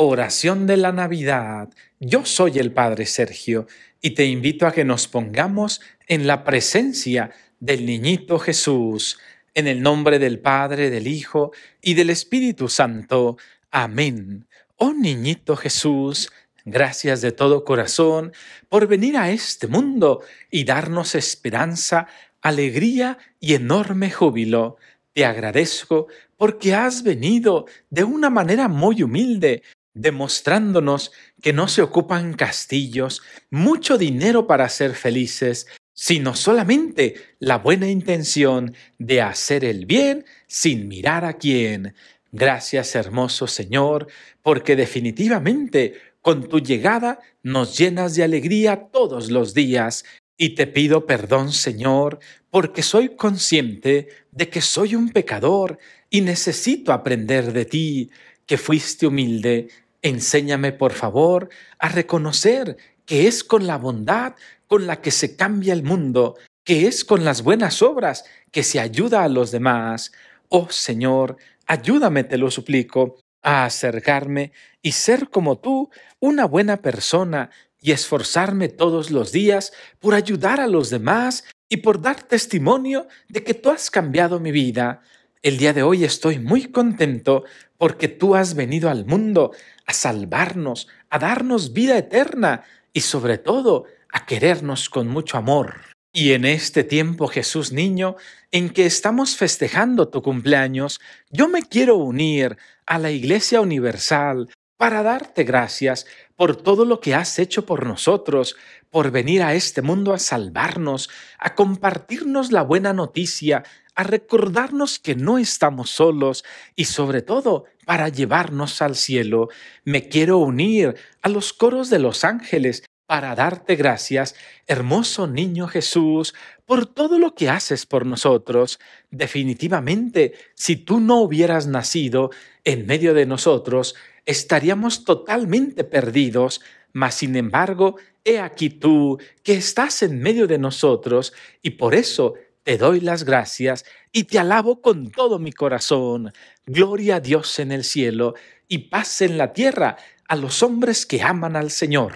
oración de la Navidad. Yo soy el Padre Sergio y te invito a que nos pongamos en la presencia del niñito Jesús, en el nombre del Padre, del Hijo y del Espíritu Santo. Amén. Oh niñito Jesús, gracias de todo corazón por venir a este mundo y darnos esperanza, alegría y enorme júbilo. Te agradezco porque has venido de una manera muy humilde demostrándonos que no se ocupan castillos, mucho dinero para ser felices, sino solamente la buena intención de hacer el bien sin mirar a quién. Gracias, hermoso Señor, porque definitivamente con tu llegada nos llenas de alegría todos los días. Y te pido perdón, Señor, porque soy consciente de que soy un pecador y necesito aprender de ti, que fuiste humilde Enséñame, por favor, a reconocer que es con la bondad con la que se cambia el mundo, que es con las buenas obras que se ayuda a los demás. Oh Señor, ayúdame, te lo suplico, a acercarme y ser como tú, una buena persona, y esforzarme todos los días por ayudar a los demás y por dar testimonio de que tú has cambiado mi vida. El día de hoy estoy muy contento porque tú has venido al mundo a salvarnos, a darnos vida eterna y sobre todo a querernos con mucho amor. Y en este tiempo, Jesús niño, en que estamos festejando tu cumpleaños, yo me quiero unir a la Iglesia Universal, para darte gracias por todo lo que has hecho por nosotros, por venir a este mundo a salvarnos, a compartirnos la buena noticia, a recordarnos que no estamos solos y sobre todo para llevarnos al cielo. Me quiero unir a los coros de los ángeles para darte gracias, hermoso niño Jesús, por todo lo que haces por nosotros. Definitivamente, si tú no hubieras nacido en medio de nosotros, estaríamos totalmente perdidos, mas sin embargo, he aquí tú que estás en medio de nosotros y por eso te doy las gracias y te alabo con todo mi corazón. Gloria a Dios en el cielo y paz en la tierra a los hombres que aman al Señor.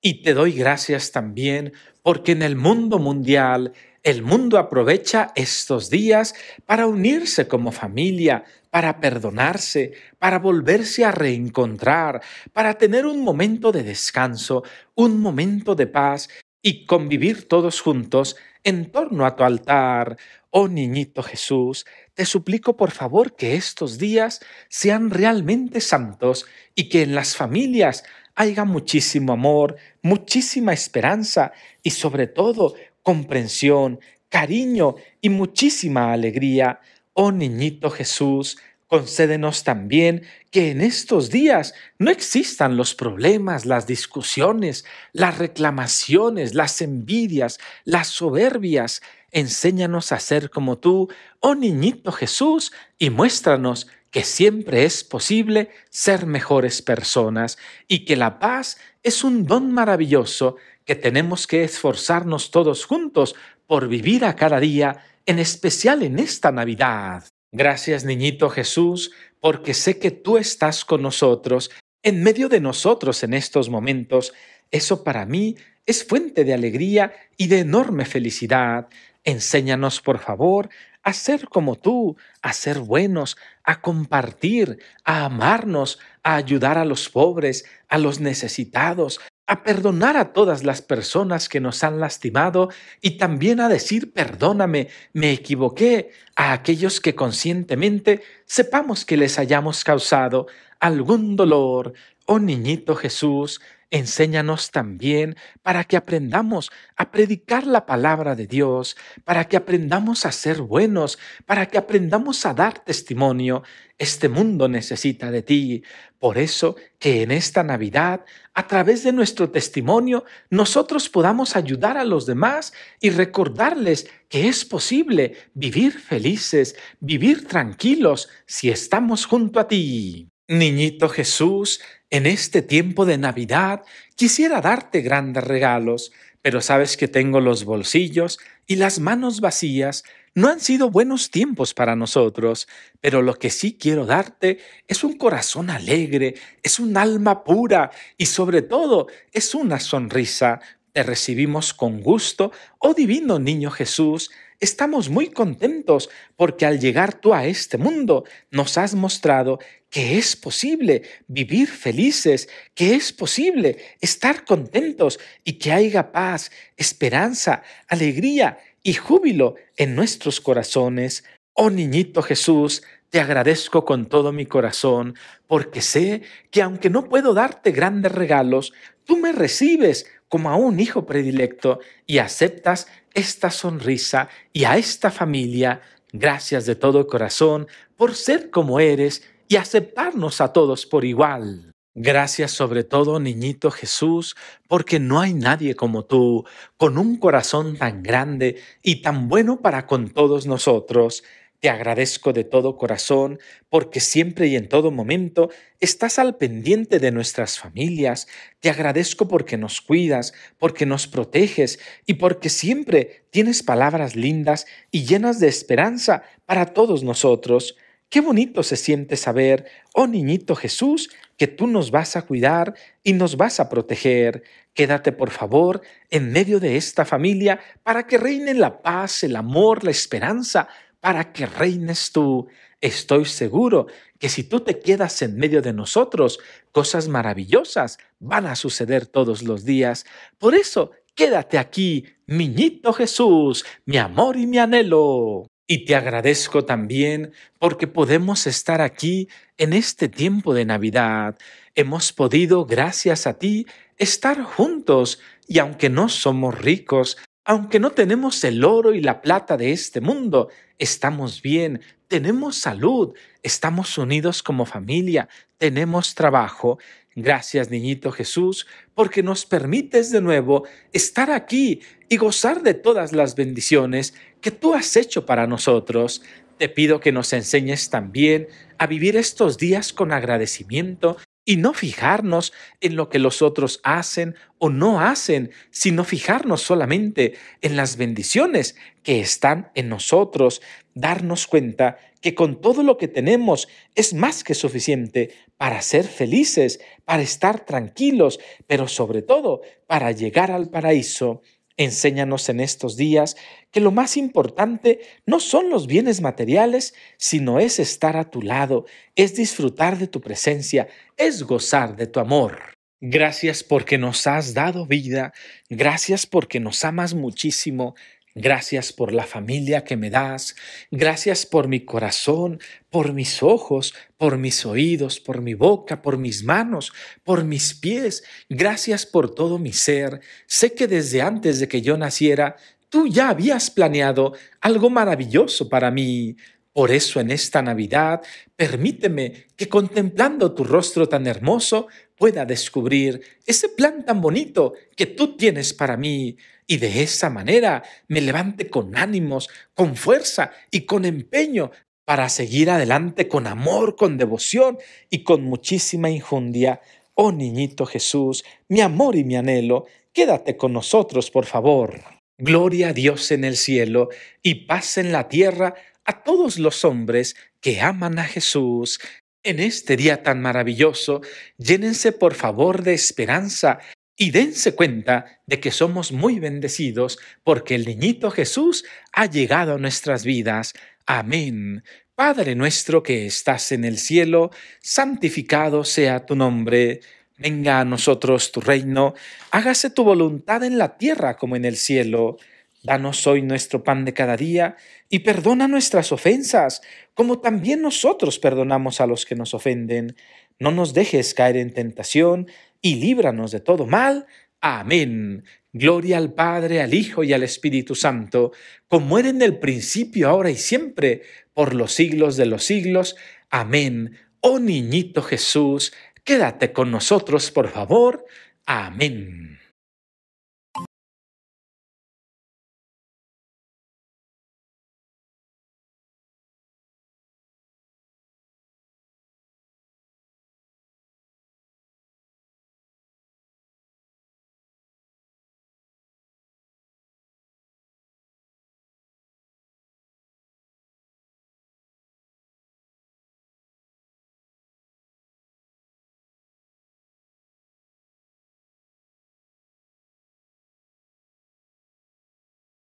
Y te doy gracias también porque en el mundo mundial el mundo aprovecha estos días para unirse como familia, para perdonarse, para volverse a reencontrar, para tener un momento de descanso, un momento de paz y convivir todos juntos en torno a tu altar. Oh niñito Jesús, te suplico por favor que estos días sean realmente santos y que en las familias haya muchísimo amor, muchísima esperanza y sobre todo comprensión, cariño y muchísima alegría. Oh niñito Jesús, concédenos también que en estos días no existan los problemas, las discusiones, las reclamaciones, las envidias, las soberbias. Enséñanos a ser como tú, oh niñito Jesús, y muéstranos que siempre es posible ser mejores personas y que la paz es un don maravilloso tenemos que esforzarnos todos juntos por vivir a cada día, en especial en esta Navidad. Gracias, niñito Jesús, porque sé que tú estás con nosotros, en medio de nosotros en estos momentos. Eso para mí es fuente de alegría y de enorme felicidad. Enséñanos, por favor, a ser como tú, a ser buenos, a compartir, a amarnos, a ayudar a los pobres, a los necesitados, a perdonar a todas las personas que nos han lastimado y también a decir perdóname, me equivoqué a aquellos que conscientemente sepamos que les hayamos causado algún dolor. Oh niñito Jesús, Enséñanos también para que aprendamos a predicar la palabra de Dios, para que aprendamos a ser buenos, para que aprendamos a dar testimonio. Este mundo necesita de ti. Por eso que en esta Navidad, a través de nuestro testimonio, nosotros podamos ayudar a los demás y recordarles que es posible vivir felices, vivir tranquilos si estamos junto a ti. Niñito Jesús, en este tiempo de Navidad quisiera darte grandes regalos, pero sabes que tengo los bolsillos y las manos vacías. No han sido buenos tiempos para nosotros, pero lo que sí quiero darte es un corazón alegre, es un alma pura y sobre todo es una sonrisa, te recibimos con gusto, oh divino niño Jesús, estamos muy contentos porque al llegar tú a este mundo nos has mostrado que es posible vivir felices, que es posible estar contentos y que haya paz, esperanza, alegría y júbilo en nuestros corazones. Oh niñito Jesús, te agradezco con todo mi corazón, porque sé que aunque no puedo darte grandes regalos, tú me recibes como a un hijo predilecto y aceptas esta sonrisa y a esta familia. Gracias de todo corazón por ser como eres y aceptarnos a todos por igual. Gracias sobre todo, niñito Jesús, porque no hay nadie como tú, con un corazón tan grande y tan bueno para con todos nosotros. Te agradezco de todo corazón porque siempre y en todo momento estás al pendiente de nuestras familias. Te agradezco porque nos cuidas, porque nos proteges y porque siempre tienes palabras lindas y llenas de esperanza para todos nosotros. Qué bonito se siente saber, oh niñito Jesús, que tú nos vas a cuidar y nos vas a proteger. Quédate, por favor, en medio de esta familia para que reinen la paz, el amor, la esperanza, para que reines tú. Estoy seguro que si tú te quedas en medio de nosotros, cosas maravillosas van a suceder todos los días. Por eso, quédate aquí, miñito Jesús, mi amor y mi anhelo. Y te agradezco también porque podemos estar aquí en este tiempo de Navidad. Hemos podido, gracias a ti, estar juntos y aunque no somos ricos, aunque no tenemos el oro y la plata de este mundo, estamos bien, tenemos salud, estamos unidos como familia, tenemos trabajo. Gracias, niñito Jesús, porque nos permites de nuevo estar aquí y gozar de todas las bendiciones que tú has hecho para nosotros. Te pido que nos enseñes también a vivir estos días con agradecimiento y no fijarnos en lo que los otros hacen o no hacen, sino fijarnos solamente en las bendiciones que están en nosotros, darnos cuenta que con todo lo que tenemos es más que suficiente para ser felices, para estar tranquilos, pero sobre todo para llegar al paraíso Enséñanos en estos días que lo más importante no son los bienes materiales, sino es estar a tu lado, es disfrutar de tu presencia, es gozar de tu amor. Gracias porque nos has dado vida, gracias porque nos amas muchísimo, Gracias por la familia que me das. Gracias por mi corazón, por mis ojos, por mis oídos, por mi boca, por mis manos, por mis pies. Gracias por todo mi ser. Sé que desde antes de que yo naciera, tú ya habías planeado algo maravilloso para mí. Por eso en esta Navidad, permíteme que contemplando tu rostro tan hermoso pueda descubrir ese plan tan bonito que tú tienes para mí y de esa manera me levante con ánimos, con fuerza y con empeño para seguir adelante con amor, con devoción y con muchísima injundia. Oh niñito Jesús, mi amor y mi anhelo, quédate con nosotros, por favor. Gloria a Dios en el cielo y paz en la tierra a todos los hombres que aman a Jesús. En este día tan maravilloso, llénense por favor de esperanza y dense cuenta de que somos muy bendecidos porque el niñito Jesús ha llegado a nuestras vidas. Amén. Padre nuestro que estás en el cielo, santificado sea tu nombre. Venga a nosotros tu reino, hágase tu voluntad en la tierra como en el cielo. Danos hoy nuestro pan de cada día y perdona nuestras ofensas, como también nosotros perdonamos a los que nos ofenden. No nos dejes caer en tentación y líbranos de todo mal. Amén. Gloria al Padre, al Hijo y al Espíritu Santo, como era en el principio, ahora y siempre, por los siglos de los siglos. Amén. Oh niñito Jesús, quédate con nosotros, por favor. Amén.